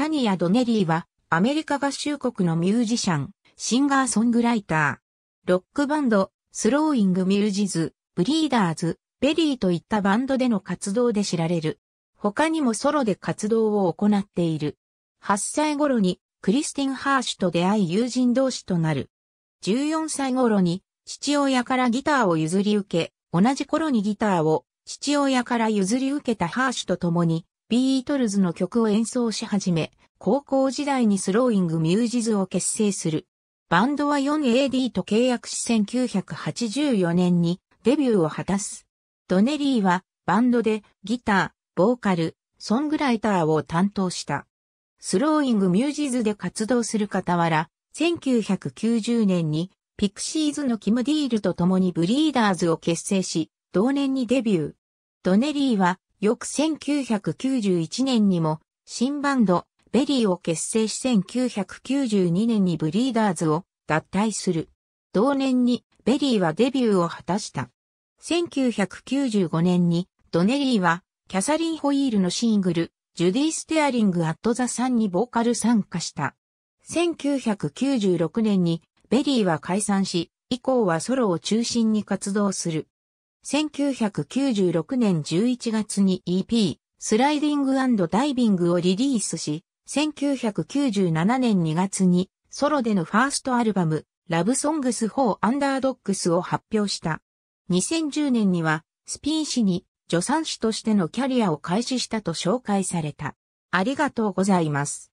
タニア・ドネリーは、アメリカ合衆国のミュージシャン、シンガーソングライター。ロックバンド、スローイング・ミュージズ、ブリーダーズ、ベリーといったバンドでの活動で知られる。他にもソロで活動を行っている。8歳頃にクリスティン・ハーシュと出会い友人同士となる。14歳頃に父親からギターを譲り受け、同じ頃にギターを父親から譲り受けたハーシュと共にビートルズの曲を演奏し始め、高校時代にスローイングミュージズを結成する。バンドは 4AD と契約し1984年にデビューを果たす。ドネリーはバンドでギター、ボーカル、ソングライターを担当した。スローイングミュージズで活動する傍ら、1990年にピクシーズのキム・ディールと共にブリーダーズを結成し、同年にデビュー。ドネリーは翌1991年にも新バンドベリーを結成し1992年にブリーダーズを脱退する。同年にベリーはデビューを果たした。1995年にドネリーはキャサリン・ホイールのシングルジュディ・ステアリング・アット・ザ・サンにボーカル参加した。1996年にベリーは解散し、以降はソロを中心に活動する。1996年11月に EP、スライディングダイビングをリリースし、1997年2月にソロでのファーストアルバム、ラブソングス4アンダードックスを発表した。2010年には、スピン氏に助産師としてのキャリアを開始したと紹介された。ありがとうございます。